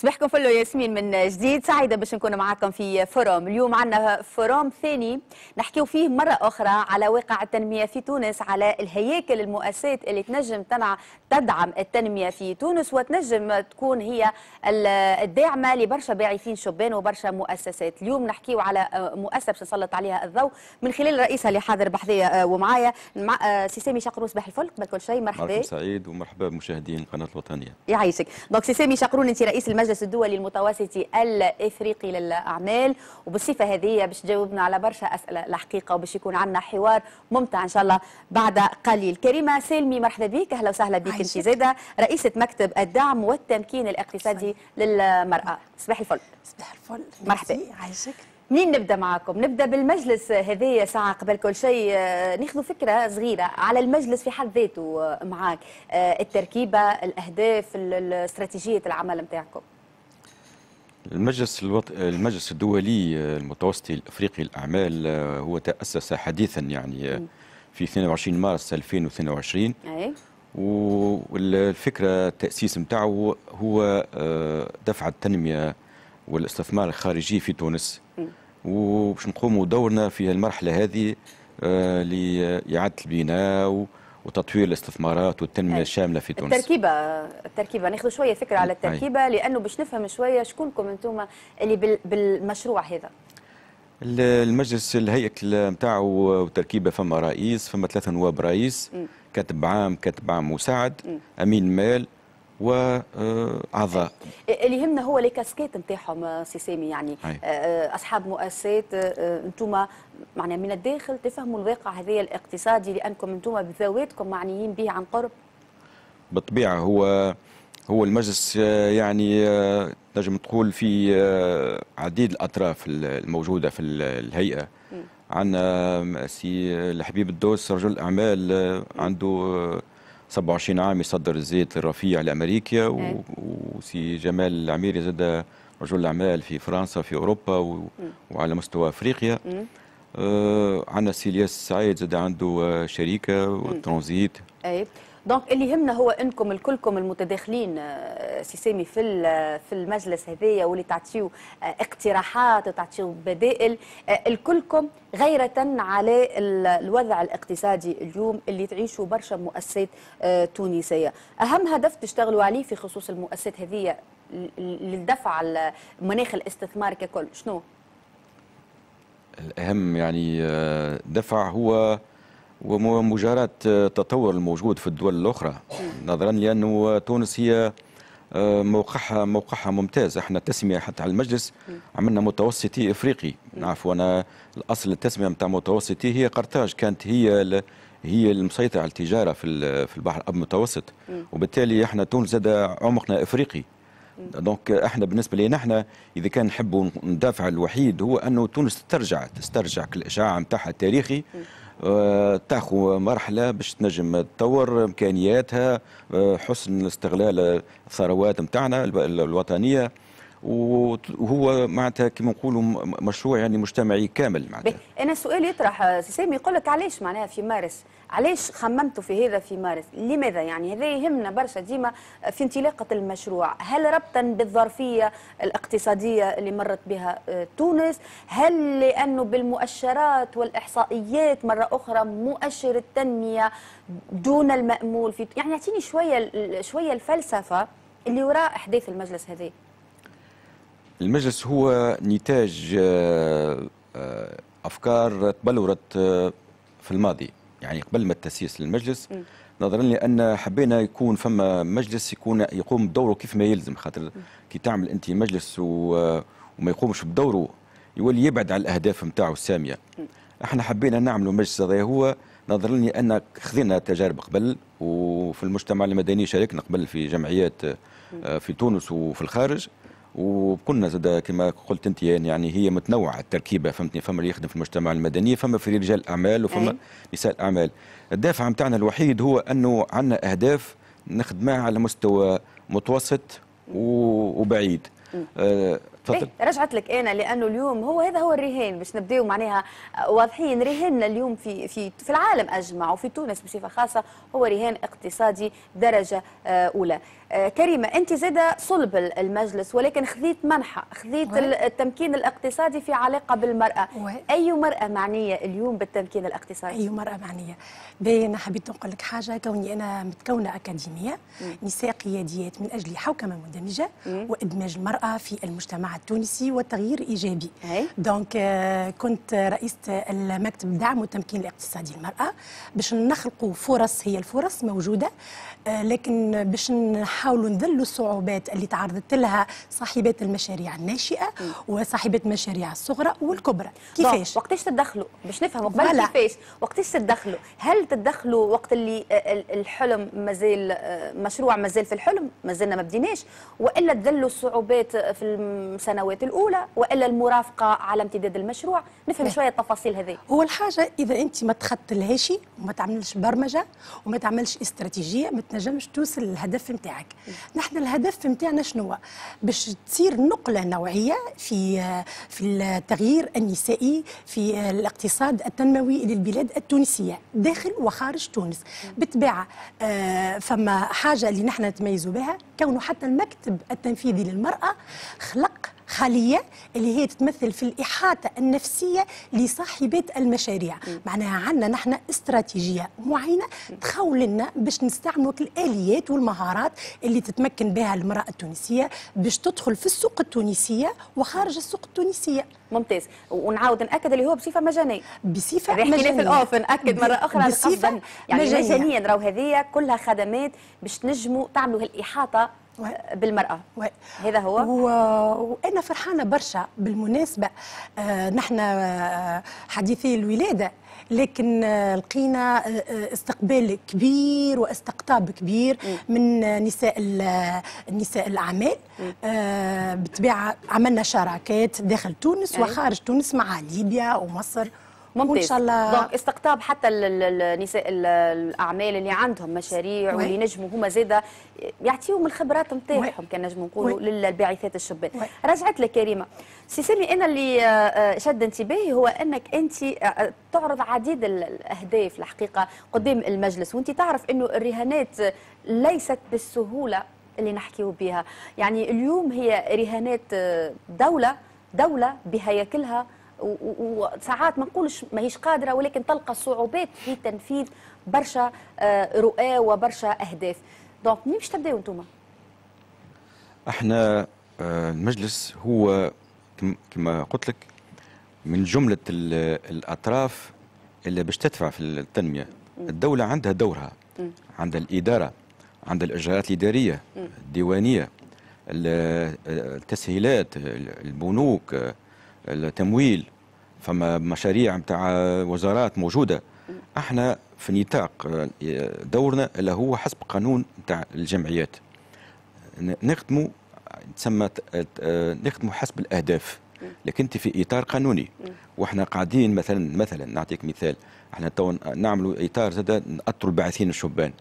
صباحكم فلو ياسمين من جديد سعيدة باش نكون معاكم في فروم اليوم عندنا فروم ثاني نحكيو فيه مرة أخرى على واقع التنمية في تونس على الهياكل المؤسسات اللي تنجم تنع تدعم التنمية في تونس وتنجم تكون هي الداعمة لبرشا باعثين شبان وبرشا مؤسسات اليوم نحكيو على مؤسسة باش نسلط عليها الضوء من خلال رئيسها اللي حاضر بحذية آه، ومعايا مع آه، سي سامي شقرون صباح الفل كل شيء مرحبا مرحبا سعيد ومرحبا بمشاهدين قناة الوطنية يعيشك دونك سي سامي شقرون أنت رئيس المجلس المجلس الدولي المتوسطي الافريقي للاعمال وبالصفه هذه باش تجاوبنا على برشا اسئله الحقيقه وباش يكون عندنا حوار ممتع ان شاء الله بعد قليل كريمه سالمي مرحبا بك اهلا وسهلا بك انت زاده رئيسه مكتب الدعم والتمكين الاقتصادي صحيح. للمراه صباح الفل صباح الفل مرحبا عايشك منين نبدا معاكم نبدا بالمجلس هذايا ساعه قبل كل شيء آه، ناخذ فكره صغيره على المجلس في حد ذاته آه، معاك آه، التركيبه الاهداف استراتيجيه العمل نتاعكم المجلس الوط... المجلس الدولي المتوسطي الافريقي للاعمال آه، هو تاسس حديثا يعني آه، في 22 مارس 2022 أي. والفكره التاسيس نتاعو هو آه، دفع التنميه والاستثمار الخارجي في تونس وباش نقوموا دورنا في المرحله هذه لاعاده البناء و... وتطوير الاستثمارات والتنميه طيب. الشامله في تونس التركيبه التركيبه ناخذ شويه فكره على التركيبه أي. لانه باش نفهم شويه شكونكم انتم اللي بالمشروع هذا المجلس الهيئه نتاعو وتركيبه فما رئيس فما ثلاثه نواب رئيس م. كاتب عام كاتب عام مساعد م. امين مال واعضاء اللي يهمنا هو لي كاسكيت نتاعهم آه، سي سامي يعني أي. آه، آه، اصحاب مؤسسات انتم معناها من الداخل تفهموا الواقع هذا الاقتصادي لانكم انتم بذواتكم معنيين به عن قرب بالطبيعه هو هو المجلس يعني نجم تقول في عديد الاطراف الموجوده في الهيئه عندنا سي الحبيب الدوس رجل اعمال عنده 27 عام يصدر الزيت الرفيع لامريكا وسي جمال العميري زاد رجل اعمال في فرنسا في اوروبا و... وعلى مستوى افريقيا آه عندنا سيلياس سعيد زاد عنده آه، شريكه ترانزيت طيب. دونك اللي يهمنا هو انكم الكلكم المتداخلين آه، سيسامي في في المجلس هذايا واللي تعطيو آه، اقتراحات وتعطيو بدائل آه، الكلكم غيرة على الوضع الاقتصادي اليوم اللي تعيشوا برشا مؤسسات تونسية أهم هدف تشتغلوا عليه في خصوص المؤسسات هذه للدفع على مناخ الاستثمار ككل شنو؟ الأهم يعني دفع هو ومجاراة آه، التطور الموجود في الدول الأخرى نظرا لأنه تونس هي آه، موقعها موقعها ممتاز احنا التسميه حتى على المجلس عملنا متوسطي افريقي نعرفوا انا آه، الاصل التسميه نتاع متوسطي هي قرطاج كانت هي هي المسيطره على التجاره في في البحر المتوسط وبالتالي احنا تونس زاد عمقنا افريقي دونك احنا بالنسبه لنا احنا اذا كان نحبوا ندافع الوحيد هو انه تونس تسترجع تسترجع الاشعاع نتاعها التاريخي تاخو مرحله باش تنجم تطور امكانياتها آه، حسن استغلال الثروات نتاعنا الوطنيه وهو معناتها كما نقولوا مشروع يعني مجتمعي كامل معناتها انا سؤال يطرح آه، سي سامي يقول لك علاش معناها في مارس علاش خممتوا في هذا في مارس لماذا يعني هذا يهمنا برشا ديما آه، في انطلاقه المشروع هل ربطا بالظرفيه الاقتصاديه اللي مرت بها آه، تونس هل لانه بالمؤشرات والاحصائيات مره اخرى مؤشر التنميه دون المامول في يعني اعطيني شويه شويه الفلسفه اللي وراء احداث المجلس هذا المجلس هو نتاج آه، آه، افكار تبلورت آه، في الماضي يعني قبل ما التاسيس للمجلس نظرا لان حبينا يكون فما مجلس يكون يقوم بدوره كيف ما يلزم خاطر كي تعمل انت مجلس وما يقومش بدوره يولي يبعد على الاهداف نتاعو الساميه احنا حبينا نعملوا مجلس هذا هو نظرا لان خذينا تجارب قبل وفي المجتمع المدني شاركنا قبل في جمعيات في تونس وفي الخارج وكنا زاد كما قلت انت يعني, يعني هي متنوعه التركيبه فهمتني فما اللي يخدم في المجتمع المدني فما في رجال اعمال وفما نساء اعمال الدافع نتاعنا الوحيد هو انه عندنا اهداف نخدمها على مستوى متوسط وبعيد تفضل إيه، رجعت لك انا لانه اليوم هو هذا هو الرهان باش نبداو معناها آه، واضحين رهاننا اليوم في في في العالم اجمع وفي تونس بصفه خاصه هو رهان اقتصادي درجه آه، اولى آه، كريمه انت زاده صلب المجلس ولكن خذيت منحى خذيت وي. التمكين الاقتصادي في علاقه بالمراه وي. اي مراه معنيه اليوم بالتمكين الاقتصادي اي مراه معنيه باهي انا حبيت نقول لك حاجه كوني انا متكونه اكاديميه نساء قياديات من اجل حوكمه مندمجه وادماج المراه في المجتمع التونسي والتغيير إيجابي دونك euh, كنت رئيسة المكتب الدعم والتمكين الاقتصادي للمرأة باش نخلقوا فرص هي الفرص موجودة آه، لكن باش نحاولوا نذلوا الصعوبات اللي تعرضت لها صاحبات المشاريع الناشئة وصاحبات المشاريع الصغرى والكبرى كيفاش وقتاش تدخلوا باش نفهموا قبل كيفاش وقتاش تدخلوا هل تدخلوا وقت اللي آه، الحلم مازال آه، مشروع مازال في الحلم مازلنا ما بديناش والا تذلوا الصعوبات في السنوات الاولى والا المرافقه على امتداد المشروع نفهم نعم. شويه التفاصيل هذه هو الحاجه اذا انت ما تخطلهاش وما تعملش برمجه وما تعملش استراتيجيه ما تنجمش توصل للهدف نتاعك نحن الهدف نتاعنا شنو باش تصير نقله نوعيه في في التغيير النسائي في الاقتصاد التنموي للبلاد التونسيه داخل وخارج تونس بالطبيعه آه، فما حاجه اللي نحن نتميزوا بها كونه حتى المكتب التنفيذي للمراه خلق خلية اللي هي تتمثل في الإحاطة النفسية لصاحبة المشاريع معناها عندنا نحن استراتيجية معينة تخول لنا باش نستعملوا الآليات والمهارات اللي تتمكن بها المرأة التونسية باش تدخل في السوق التونسية وخارج السوق التونسية ممتاز ونعاود ناكد اللي هو بصفه مجانيه بصفه مجانيه في الاوف ناكد مره اخرى بصفه يعني مجانيا راهو هذه كلها خدمات باش تنجموا تعملوا الاحاطه بالمرأة وي. هذا هو و... وأنا فرحانة برشا بالمناسبة آه نحن آه، حديثي الولادة آه لكن آه، لقينا آه، آه، استقبال كبير واستقطاب كبير من نساء النساء الاعمال بتبيع عملنا شراكات داخل تونس وخارج تونس مع ليبيا ومصر ممتاز وان شاء الله استقطاب حتى النساء الاعمال اللي عندهم مشاريع وي. واللي نجموا هما زاده يعطيهم الخبرات نتاعهم كان نجموا نقولوا للباعثات الشبان رجعت لك كريمه سي سامي انا اللي آه، آه، شد انتباهي هو انك انت آه، تعرض عديد الاهداف الحقيقه قدام المجلس وانت تعرف انه الرهانات ليست بالسهوله اللي نحكيو بها يعني اليوم هي رهانات دولة دولة بهياكلها وساعات ما نقولش ماهيش قادره ولكن تلقى صعوبات في تنفيذ برشا آه، رؤى وبرشا اهداف دونك منين باش تبداو انتم احنا آه، المجلس هو كما قلت لك من جمله الاطراف اللي باش تدفع في التنميه الدوله عندها دورها عندها الاداره عندها الاجراءات الاداريه الديوانيه آه، التسهيلات البنوك التمويل فما مشاريع نتاع وزارات موجوده احنا في نطاق دورنا اللي هو حسب قانون نتاع الجمعيات نخدموا تسمى نخدموا حسب الاهداف لكن انت في اطار قانوني واحنا قاعدين مثلا مثلا نعطيك مثال احنا تو نعملوا اطار زاد نأطروا الباعثين الشبان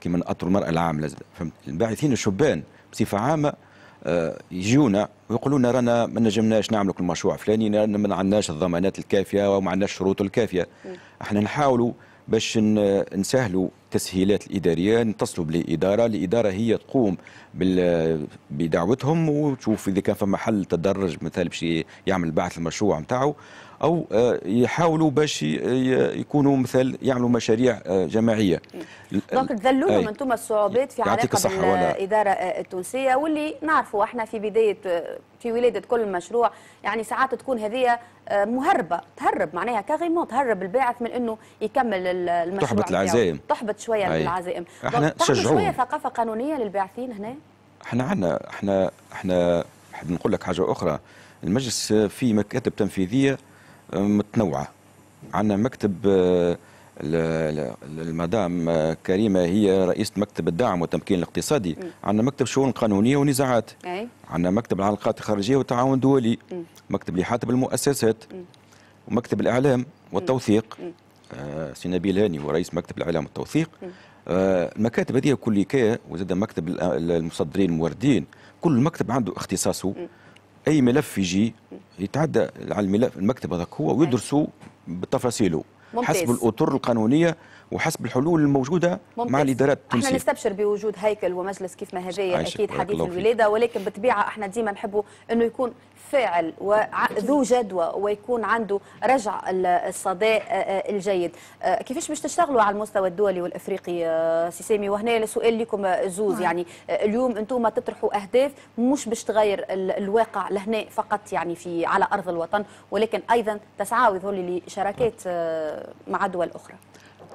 كما نأطروا المراه العامله زاد فهمت الباعثين الشبان بصفه عامه يجيونا ويقولون رانا ما نجمناش نعملوا المشروع فلاني ما عندناش الضمانات الكافيه وما عندناش الشروط الكافيه احنا نحاولوا باش نسهلوا التسهيلات الاداريه نتصلوا بالاداره الاداره هي تقوم بدعوتهم وتشوف اذا كان فما حل تدرج مثلا باش يعمل بعث المشروع نتاعو او آه، يحاولوا باش يكونوا مثل يعملوا مشاريع آه، جماعيه دونك تذلوا لهم انتم الصعوبات في علاقه بالاداره التونسيه واللي نعرفوا احنا في بدايه في ولاده كل مشروع يعني ساعات تكون هذه مهربه تهرب معناها كغيمو تهرب الباعث من انه يكمل المشروع تحبط العزائم تحبط شويه أي. العزائم احنا شجعوه شويه ثقافه قانونيه للباعثين هنا احنا عندنا احنا احنا حد نقول لك حاجه اخرى المجلس فيه مكاتب تنفيذيه متنوعه عندنا مكتب آه، المدام كريمه هي رئيسه مكتب الدعم والتمكين الاقتصادي عندنا مكتب شؤون قانونيه ونزاعات عندنا مكتب العلاقات الخارجيه والتعاون الدولي مكتب الاحاطه بالمؤسسات ومكتب الاعلام والتوثيق آه سي نبيل هاني هو رئيس مكتب الاعلام والتوثيق آه، المكاتب هذه كلية وزاد مكتب المصدرين الموردين كل مكتب عنده اختصاصه اي ملف يجي يتعدى على الملف المكتب هذاك هو ويدرسه بتفاصيله ممتاز. حسب الاطر القانونيه وحسب الحلول الموجوده ممتاز. مع الادارات التونسيه احنا نستبشر بوجود هيكل ومجلس كيف ما هجية اكيد حديث الولاده ولكن بطبيعه احنا ديما نحبوا انه يكون فاعل وذو جدوى ويكون عنده رجع الصداء آه، آه، الجيد آه، كيفاش باش تشتغلوا على المستوى الدولي والافريقي سيسامي وهنا السؤال لكم زوز يعني اليوم انتم تطرحوا اهداف مش باش تغير الواقع لهنا فقط يعني في على ارض الوطن ولكن ايضا تسعاو يظهر لي لشراكات مع دول اخرى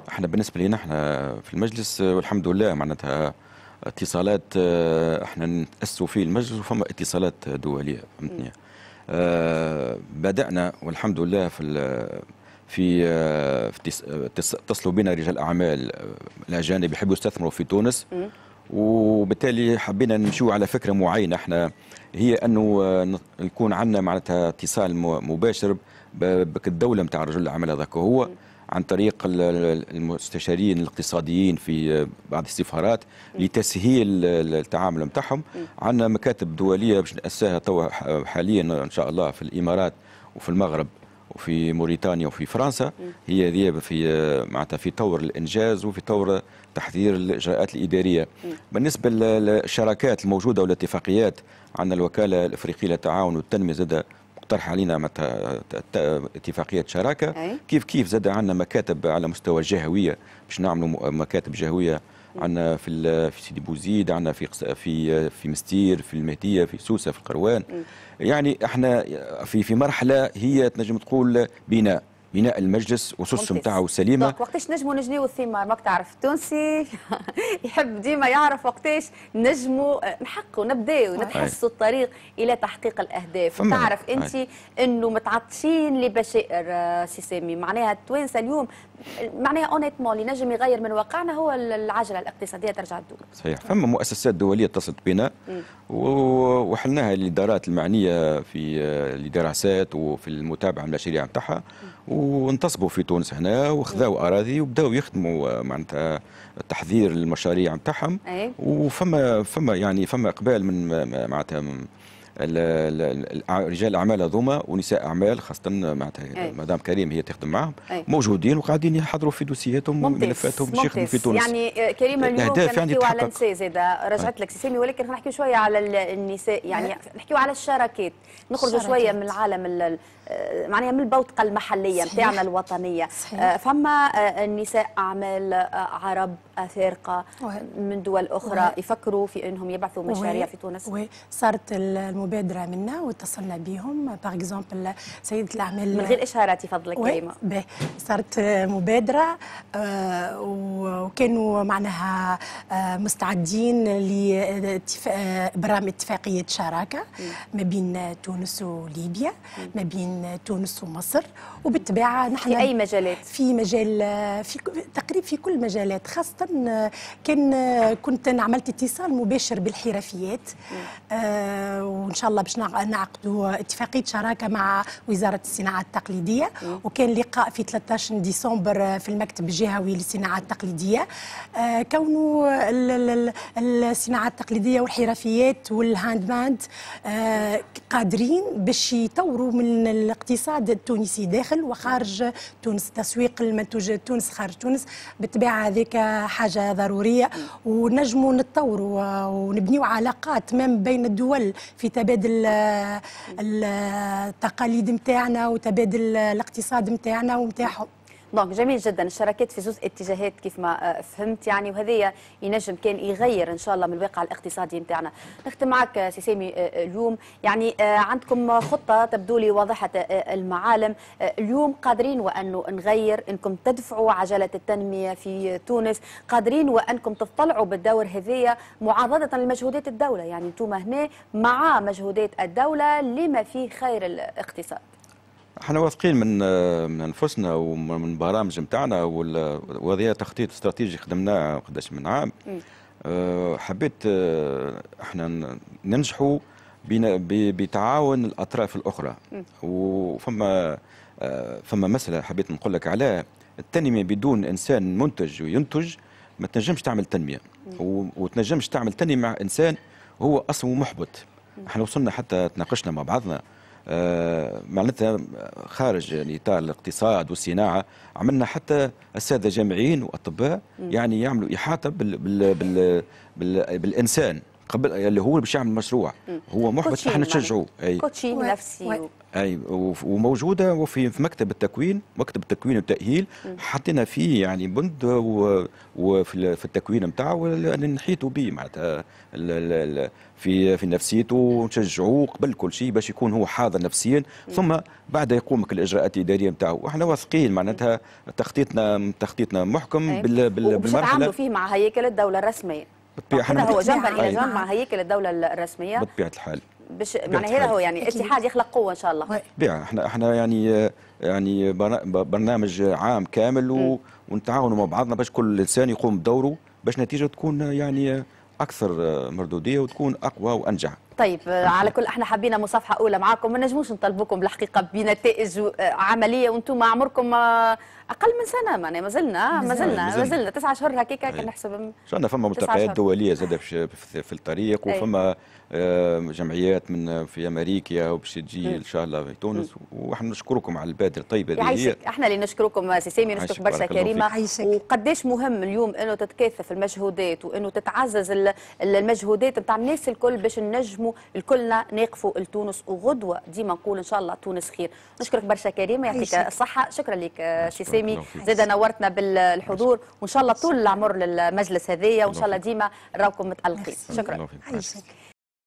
احنا بالنسبه لنا احنا في المجلس آه، والحمد لله معناتها اتصالات آه، احنا نتاسوا فيه المجلس وفما اتصالات دوليه فهمتني اه بدانا والحمد لله في في آه، اتصلوا بنا رجال اعمال الاجانب يحبوا يستثمروا في تونس وبالتالي حبينا نمشيو على فكره معينه احنا هي انه يكون عندنا معناتها اتصال مباشر بك الدوله نتاع رجل الاعمال هذاك هو عن طريق المستشارين الاقتصاديين في بعض السفارات لتسهيل التعامل نتاعهم عندنا مكاتب دوليه باش ناساها توا حاليا ان شاء الله في الامارات وفي المغرب وفي موريتانيا وفي فرنسا هي هذه في معناتها في طور الانجاز وفي طور تحذير الاجراءات الاداريه بالنسبه للشراكات الموجوده والاتفاقيات عندنا الوكاله الافريقيه للتعاون والتنميه زاد طرح علينا اتفاقيه شراكه أي. كيف كيف زاد عندنا مكاتب على مستوى الجهويه باش نعملوا مكاتب جهويه عندنا في في سيدي بوزيد عندنا في في في مستير في المهديه في سوسه في القروان يعني احنا في في مرحله هي تنجم تقول بناء بناء المجلس وسوسه نتاعه سليمه وقتاش نجموا نجنيو الثمار ماك تعرف التونسي يحب ديما يعرف وقتاش نجموا آه، نحقوا نبداو نتحسوا الطريق الى تحقيق الاهداف تعرف انت انه متعطشين لبشائر آه، سي سامي معناها التوانسه اليوم معناها اونيتمون اللي نجم يغير من واقعنا هو العجله الاقتصاديه ترجع الدول صحيح فما مؤسسات دوليه اتصلت بنا وحلناها الادارات المعنيه في الدراسات آه، وفي المتابعه من المشاريع نتاعها وانتصبوا في تونس هنا وخذوا اراضي وبداوا يخدموا آه، معناتها تحذير المشاريع نتاعهم إيه. وفما فما يعني فما اقبال من آه، معناتها رجال اعمال هذوما ونساء اعمال خاصه معناتها إيه. مدام كريم هي تخدم معاهم إيه. موجودين وقاعدين يحضروا في دوسياتهم وملفاتهم باش يخدموا في تونس يعني آه، كريم اليوم يعني نحكيو على النساء زاده رجعت لك سامي ولكن نحكيو شويه على النساء يعني نحكيو على الشراكات نخرجوا شويه من العالم آه، معناها من البوتقه المحليه نتاعنا الوطنيه صحيح. آه، فما آه، نساء اعمال عرب افارقه من دول اخرى وهي. يفكروا في انهم يبعثوا مشاريع في تونس وهي. صارت المبادره منا واتصلنا بهم باغ اكزومبل سيده الاعمال من غير اشهارات فضلك كريمه صارت مبادره وكانوا معناها مستعدين لبرامج اتفاقيه شراكه ما بين تونس وليبيا ما بين تونس ومصر وبالطبيعه نحن في اي مجالات في مجال في تقريبا في كل مجالات خاصه كان كنت أنا عملت اتصال مباشر بالحرفيات آه، وان شاء الله باش نعقدوا اتفاقيه شراكه مع وزاره الصناعه التقليديه وكان لقاء في 13 ديسمبر في المكتب الجهوي للصناعه التقليديه آه، كونه الصناعه التقليديه والحرفيات والهاند ماند آه، قادرين باش يطوروا من الاقتصاد التونسي داخل وخارج تونس تسويق المنتوج تونس خارج تونس بالطبيعه هذيك حاجه ضروريه ونجموا نتطوروا ونبنيو علاقات مام بين الدول في تبادل التقاليد متاعنا وتبادل الاقتصاد متاعنا ومتاعهم دونك جميل جدا الشراكات في جزء اتجاهات كيف ما آه، فهمت يعني وهذايا ينجم كان يغير ان شاء الله من الواقع الاقتصادي نتاعنا نختم معك آه، سي سامي آه، اليوم يعني عندكم خطه تبدو لي واضحه المعالم اليوم قادرين وانه نغير انكم تدفعوا عجله التنميه في تونس قادرين وانكم تطلعوا بالدور هذايا معاضده لمجهودات الدوله يعني انتم هنا مع مجهودات الدوله لما فيه خير الاقتصاد احنا واثقين من من انفسنا ومن البرامج نتاعنا وهذا تخطيط استراتيجي خدمناه قداش من عام آه، حبيت احنا آه، ننجحوا بتعاون الاطراف الاخرى وفما آه، فما مساله حبيت نقول لك عليها التنميه بدون انسان منتج وينتج ما تنجمش تعمل تنميه وتنجمش تعمل تنميه مع انسان هو اصلا محبط احنا وصلنا حتى تناقشنا مع بعضنا آه، معناتها خارج يعني الاقتصاد والصناعه عملنا حتى الساده جامعيين واطباء يعني يعملوا احاطه بال بال بال بال بالانسان قبل اللي هو باش يعمل مشروع هو محبط احنا نشجعوه كوتشي نفسي اي وموجوده وفي مكتب التكوين مكتب التكوين والتاهيل حطينا فيه يعني بند وفي التكوين نتاعو نحيطوا به معناتها في في نفسيته ونشجعوه قبل كل شيء باش يكون هو حاضر نفسيا ثم بعد يقوم الاجراءات الاداريه نتاعو واحنا واثقين معناتها تخطيطنا تخطيطنا محكم بال بال بالمرحله فيه مع هيكل الدوله الرسميه بطبيعه يعني أيوة. الحال هو جنبا الى جنب مع هيكل الدوله الرسميه بطبيعه الحال بش معناها هذا هو يعني اتحاد يخلق قوه ان شاء الله بيع احنا احنا يعني يعني برنامج عام كامل ونتعاونوا مع بعضنا باش كل انسان يقوم بدوره باش نتيجه تكون يعني اكثر آه، مردوديه وتكون اقوى وانجح طيب آه، على كل احنا حبينا مصافحه اولى معاكم ما نجموش نطلبوكم الحقيقه بنتائج آه، عمليه وانتم عمركم اقل من سنه معناها مازلنا مازلنا مازلنا تسعة شهور هكاك كنحسب ان شاء الله فما ملتقيات دوليه زاد في الطريق وفما آه، جمعيات من آه، في امريكا وباش تجي إيه. ان شاء الله في تونس إيه. ونحن نشكركم على البادره الطيبه هذه هي احنا اللي نشكركم سي سامي نشكرك برشا كريمه وقداش مهم اليوم انه تتكاثف المجهودات وانه تتعزز المجهودات نتاع الناس الكل باش نجموا الكلنا نقفوا لتونس وغدوه ديما نقول ان شاء الله تونس خير نشكرك برشا كريمه يعطيك الصحه شكرا لك سي سامي زاد نورتنا بالحضور وان شاء الله طول العمر للمجلس هذايا وان شاء الله ديما راكم متالقين شكرا